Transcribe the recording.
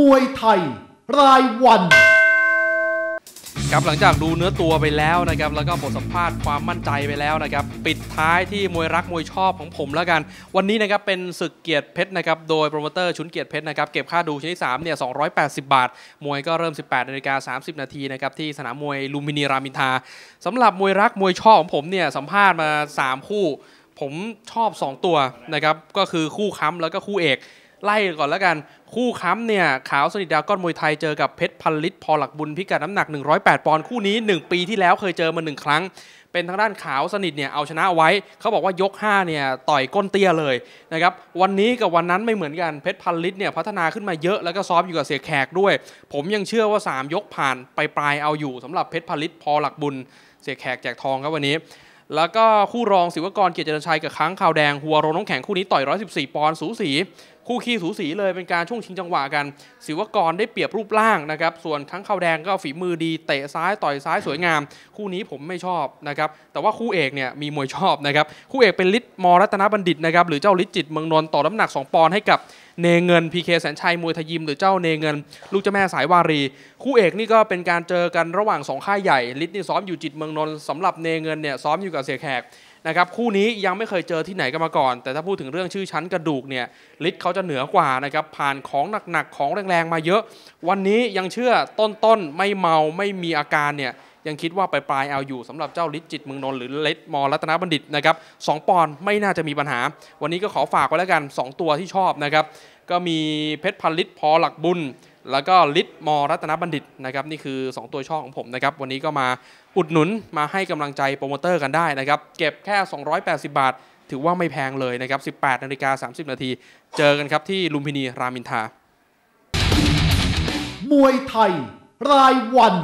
มวยไทยรายวันครับหลังจากดูเนื้อตัวไปแล้วนะครับแล้วก็บทสัมภาษณ์ความมั่นใจไปแล้วนะครับปิดท้ายที่มวยรักมวยชอบของผมแล้วกัน วันนี้นะครับเป็นศึกเกียรติเพชรนะครับโดยโปรโมเตอร์ชุนเกียรติเพชรนะครับเก็บค่าดูชนิดสามเนี่ยสองบาท มวยก็เริ่ม 18นาฬิกาสานาทีนะครับที่สนามมวยลุมพินีรามินทาสำหรับมวยรักมวยชอบของผมเนี่ยสัมภาษณ์มา 3 คู่ ผมชอบ 2 ตัวนะครับก็คือคู่ค้ำแล้วก็คู่เอกไล่ก่อนแล้วกัน คู่ค้ำเนี่ยขาวสนิทดาวก้อนมวยไทยเจอกับเพชรพันลิตพอหลักบุญพิกัดน้ำหนัก 108 ปอนด์คู่นี้ 1 ปีที่แล้วเคยเจอมา 1 ครั้ง เป็นทางด้านขาวสนิทเนี่ย เอาชนะไว้ เขาบอกว่ายก 5 เนี่ย ต่อยก้นเตี้ยเลยนะครับวันนี้กับวันนั้นไม่เหมือนกันเพชรพันลิตเนี่ยพัฒนาขึ้นมาเยอะแล้วก็ซ้อมอยู่กับเสียแขกด้วย ผมยังเชื่อว่า 3 ยกผ่าน ไปปลายเอาอยู่สำหรับเพชรพันลิตพอหลักบุญเสียแขกแจกทองครับวันนี้ แล้วก็คู่รองศิวกรเกียรติชัยกับค้างขาวแดงหัวโรงน้งแข็งคู่นี้ต่อย114ปอนด์สูสีคู่ขี้สูสีเลยเป็นการช่วงชิงจังหวะกันศิวกรได้เปรียบรูปร่างนะครับส่วนทั้งข้าวแดงก็ฝีมือดีเตะซ้ายต่อยซ้ายสวยงาม คู่นี้ผมไม่ชอบนะครับ แต่ว่าคู่เอกเนี่ยมีมวยชอบนะครับคู่เอกเป็นลิศมรัตนบัณฑิตนะครับหรือเจ้าลิศจิตเมืองนนท์ต่อน้ำหนัก2ปอนด์ให้กับ เนเงินพีเคแสนชัย มวยทยิม หรือเจ้าเนเงิน ลูกเจ้าแม่สายวารีคู่เอกนี่ก็เป็นการเจอกันระหว่าง2ค่ายใหญ่ลิศนี่ซ้อมอยู่จิตเมืองนนท์สำหรับเนเงินเนี่ยซ้อมอยู่กับเสียแขกนะครับคู่นี้ยังไม่เคยเจอที่ไหนกันมาก่อน แต่ถ้าพูดถึงเรื่องชื่อชั้นกระดูกเนี่ยลิศเขาจะเหนือกว่านะครับผ่านของหนักๆของแรงๆมาเยอะ วันนี้ยังเชื่อต้นๆ ไม่เมาไม่มีอาการเนี่ยยังคิดว่าไปปลายเอาอยู่สำหรับเจ้าลิศจิตเมืองนนท์หรือเลดมอรัตนบัณฑิตนะครับสปอนด์ไม่น่าจะมีปัญหา วันนี้ก็ขอฝากไว้แล้วกัน 2 ตัวที่ชอบนะครับก็มีเพชรพันลิศพอหลักบุญแล้วก็ลิศมรัตนบัณฑิตนะครับนี่คือ 2 ตัวช่องของผมนะครับวันนี้ก็มาอุดหนุนมาให้กำลังใจโปรโมเตอร์กันได้นะครับ เก็บแค่ 280 บาท ถือว่าไม่แพงเลยนะครับ 18นาฬิกา30นาทีเจอกันครับที่ลุมพินีรามินทามวยไทย รายวัน